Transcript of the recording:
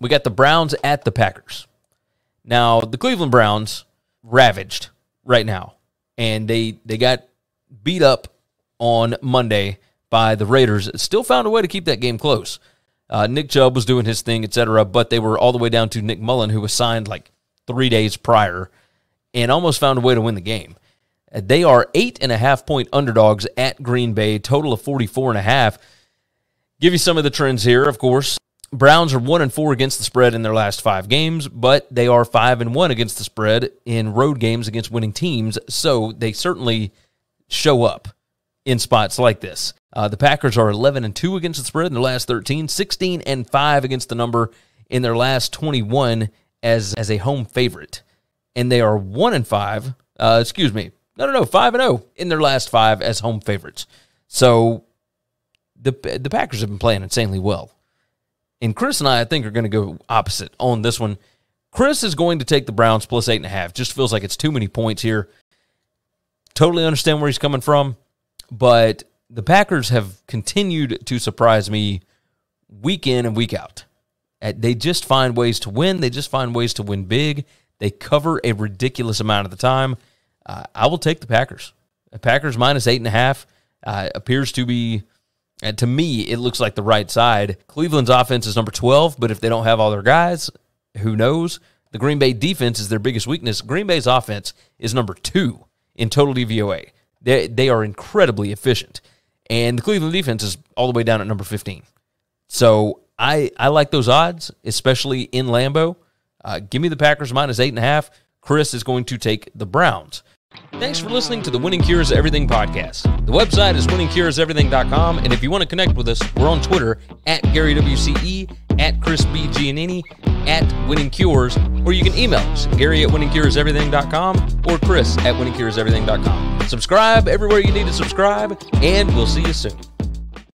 we got the Browns at the Packers. Now, the Cleveland Browns ravaged right now, and they they got beat up on Monday by the Raiders. Still found a way to keep that game close. Uh, Nick Chubb was doing his thing, etc., but they were all the way down to Nick Mullen, who was signed like three days prior, and almost found a way to win the game. Uh, they are eight and a half point underdogs at Green Bay, total of 44 and a half. Give you some of the trends here, of course. Browns are one and four against the spread in their last five games, but they are five and one against the spread in road games against winning teams. So they certainly show up in spots like this. Uh, the Packers are 11 and two against the spread in their last 13, 16 and five against the number in their last 21 as as a home favorite, and they are one and five. Uh, excuse me, no, no, no, five and zero oh in their last five as home favorites. So the the Packers have been playing insanely well and Chris and I, I think, are going to go opposite on this one. Chris is going to take the Browns plus eight and a half. Just feels like it's too many points here. Totally understand where he's coming from, but the Packers have continued to surprise me week in and week out. They just find ways to win. They just find ways to win big. They cover a ridiculous amount of the time. Uh, I will take the Packers. The Packers minus eight and a half uh, appears to be and to me, it looks like the right side. Cleveland's offense is number 12, but if they don't have all their guys, who knows? The Green Bay defense is their biggest weakness. Green Bay's offense is number two in total DVOA. They, they are incredibly efficient. And the Cleveland defense is all the way down at number 15. So I, I like those odds, especially in Lambeau. Uh, give me the Packers minus eight and a half. Chris is going to take the Browns. Thanks for listening to the Winning Cures Everything podcast. The website is winningcureseverything.com, and if you want to connect with us, we're on Twitter at Gary WCE, at Chris B. Giannini, at Winning Cures, or you can email us, Gary at winningcureseverything.com or Chris at winningcureseverything.com. Subscribe everywhere you need to subscribe, and we'll see you soon.